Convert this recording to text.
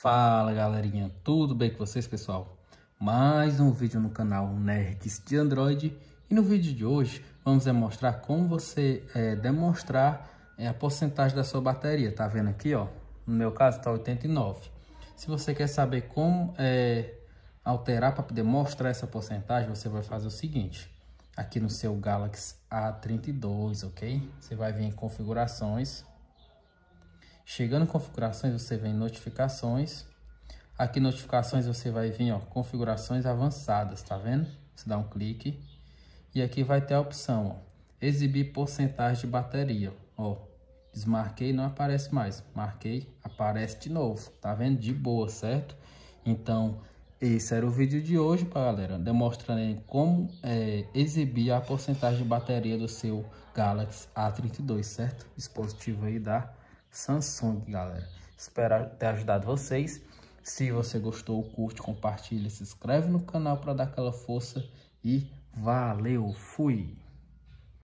Fala galerinha, tudo bem com vocês pessoal? Mais um vídeo no canal Nerds de Android e no vídeo de hoje vamos demonstrar como você é, demonstrar é, a porcentagem da sua bateria, tá vendo aqui ó, no meu caso tá 89. Se você quer saber como é, alterar para poder mostrar essa porcentagem, você vai fazer o seguinte, aqui no seu Galaxy A32, ok? Você vai vir em configurações, Chegando em configurações, você vem em notificações. Aqui notificações você vai vir, ó, configurações avançadas, tá vendo? Você dá um clique e aqui vai ter a opção, ó, exibir porcentagem de bateria, ó. Desmarquei, não aparece mais. Marquei, aparece de novo, tá vendo? De boa, certo? Então, esse era o vídeo de hoje, galera, demonstrando como é, exibir a porcentagem de bateria do seu Galaxy A32, certo? Dispositivo aí da Samsung, galera. Espero ter ajudado vocês. Se você gostou, curte, compartilha, se inscreve no canal para dar aquela força e valeu, fui!